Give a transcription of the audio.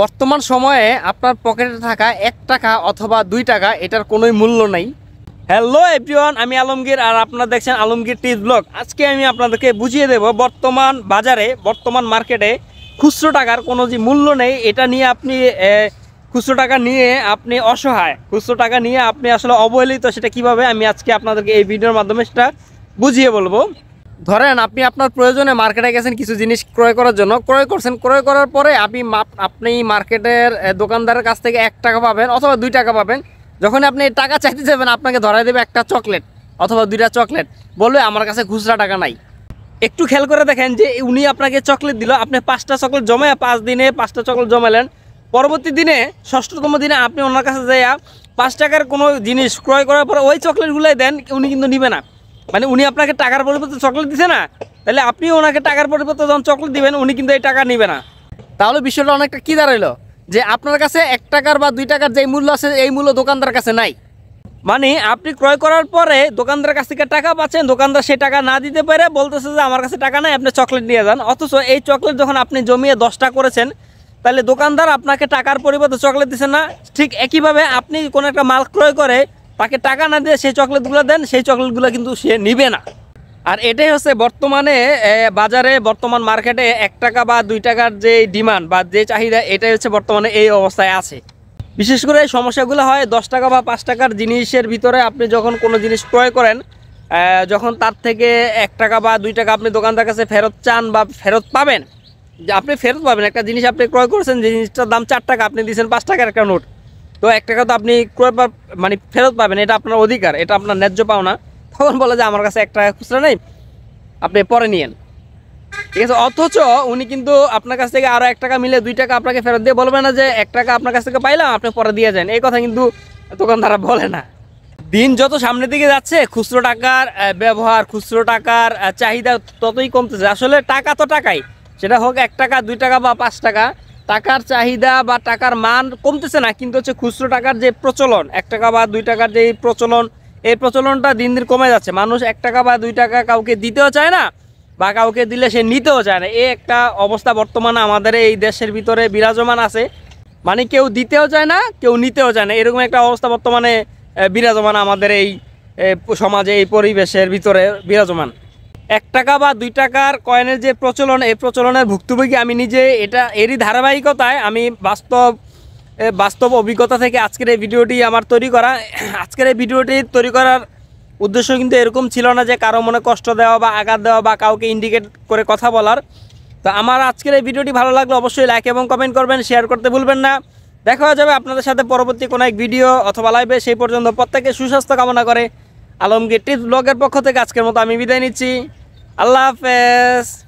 বর্তমান সময়ে আপনার পকেটে থাকা এক টাকা অথবা দুই টাকা এটার কোনোই মূল্য নাই হ্যালো এভরিওয়ান আমি আলমগীর আর আপনারা দেখছেন আলমগীর টিজ ব্লগ আজকে আমি আপনাদেরকে বুঝিয়ে দেব বর্তমান বাজারে বর্তমান মার্কেটে খুচরো টাকার কোনো যে মূল্য নেই এটা নিয়ে আপনি খুচরো টাকা নিয়ে আপনি অসহায় খুচরো টাকা নিয়ে আপনি আসলে অবহেলিত সেটা কিভাবে আমি আজকে আপনাদেরকে এই ভিডিওর মাধ্যমে সেটা বুঝিয়ে বলবো ধরেন আপনি আপনার প্রয়োজনে মার্কেটে গেছেন কিছু জিনিস ক্রয় করার জন্য ক্রয় করছেন ক্রয় করার পরে আপনি আপনি মার্কেটের দোকানদারের কাছ থেকে এক টাকা পাবেন অথবা দুই টাকা পাবেন যখন আপনি টাকা চাইতে যাবেন আপনাকে ধরাই দেবে একটা চকলেট অথবা দুইটা চকলেট বলবে আমার কাছে খুচরা টাকা নাই একটু খেয়াল করে দেখেন যে উনি আপনাকে চকলেট দিল আপনি পাঁচটা চকলেট জমায় পাঁচ দিনে পাঁচটা চকলেট জমালেন পরবর্তী দিনে ষষ্ঠতম দিনে আপনি ওনার কাছে যাইয়া পাঁচ টাকার কোনো জিনিস ক্রয় করার পরে ওই চকলেটগুলোই দেন উনি কিন্তু নিবে না মানে উনি আপনাকে টাকার পরিবর্তে চকলেট দিছে না তাহলে আপনি ওনাকে টাকার পরিবর্তে যখন চকলেট দিবেন উনি কিন্তু এই টাকা নেবে না তাহলে বিষয়টা অনেকটা কী দাঁড়াইলো যে আপনার কাছে এক টাকার বা দুই টাকার যে মূল্য আছে এই মূল্য দোকানদার কাছে নাই মানে আপনি ক্রয় করার পরে দোকানদার কাছ থেকে টাকা পাচ্ছেন দোকানদার সেই টাকা না দিতে পারে বলতেছে যে আমার কাছে টাকা নাই আপনি চকলেট নিয়ে যান অথচ এই চকলেট যখন আপনি জমিয়ে দশটা করেছেন তাহলে দোকানদার আপনাকে টাকার পরিবর্তে চকলেট দিছে না ঠিক একইভাবে আপনি কোনো একটা মাল ক্রয় করে তাকে টাকা না দিয়ে সেই চকলেটগুলো দেন সেই চকলেটগুলো কিন্তু সে নিবে না আর এটাই হচ্ছে বর্তমানে বাজারে বর্তমান মার্কেটে এক টাকা বা দুই টাকার যে ডিমান্ড বা যে চাহিদা এটাই হচ্ছে বর্তমানে এই অবস্থায় আছে বিশেষ করে এই সমস্যাগুলো হয় দশ টাকা বা পাঁচ টাকার জিনিসের ভিতরে আপনি যখন কোনো জিনিস ক্রয় করেন যখন তার থেকে এক টাকা বা দুই টাকা আপনি দোকানদার কাছে ফেরত চান বা ফেরত পাবেন যে আপনি ফেরত পাবেন একটা জিনিস আপনি ক্রয় করছেন জিনিসটার দাম চার টাকা আপনি দিয়েছেন পাঁচ টাকার একটা নোট তো এক টাকা তো আপনি ক্রয় মানে ফেরত পাবেন এটা আপনার অধিকার এটা আপনার ন্যায্য পাওনা তখন বলে যে আমার কাছে এক টাকা খুচরা নেই আপনি পরে নিয়েন ঠিক আছে অথচ উনি কিন্তু আপনার কাছ থেকে আরও এক টাকা মিলে দুই টাকা আপনাকে ফেরত দিয়ে বলবে না যে এক টাকা আপনার কাছ থেকে পাইলাম আপনি পরে দিয়ে যান এই কথা কিন্তু তখন তারা বলে না দিন যত সামনের দিকে যাচ্ছে খুচরো টাকার ব্যবহার খুচরো টাকার চাহিদা ততই কমতেছে আসলে টাকা তো টাকাই সেটা হোক এক টাকা দুই টাকা বা পাঁচ টাকা টাকার চাহিদা বা টাকার মান কমতেছে না কিন্তু হচ্ছে খুচরো টাকার যে প্রচলন এক টাকা বা দুই টাকার যে প্রচলন এই প্রচলনটা দিন দিন কমে যাচ্ছে মানুষ এক টাকা বা দুই টাকা কাউকে দিতেও চায় না বা কাউকে দিলে সে নিতেও চায় না এই একটা অবস্থা বর্তমানে আমাদের এই দেশের ভিতরে বিরাজমান আছে মানে কেউ দিতেও চায় না কেউ নিতেও চায় না এরকম একটা অবস্থা বর্তমানে বিরাজমান আমাদের এই সমাজে এই পরিবেশের ভিতরে বিরাজমান এক টাকা বা দুই টাকার কয়েনের যে প্রচলন এই প্রচলনের ভুক্তভোগী আমি নিজে এটা এরই ধারাবাহিকতায় আমি বাস্তব বাস্তব অভিজ্ঞতা থেকে আজকের এই ভিডিওটি আমার তৈরি করা আজকের এই ভিডিওটি তৈরি করার উদ্দেশ্য কিন্তু এরকম ছিল না যে কারো মনে কষ্ট দেওয়া বা আঘাত দেওয়া বা কাউকে ইন্ডিকেট করে কথা বলার তো আমার আজকের এই ভিডিওটি ভালো লাগলে অবশ্যই লাইক এবং কমেন্ট করবেন শেয়ার করতে ভুলবেন না দেখা যাবে আপনাদের সাথে পরবর্তী কোনো এক ভিডিও অথবা লাইভে সেই পর্যন্ত প্রত্যেকে সুস্বাস্থ্য কামনা করে আলমগীর টিপস ব্লগের পক্ষ থেকে আজকের মতো আমি বিদায় নিচ্ছি I love this.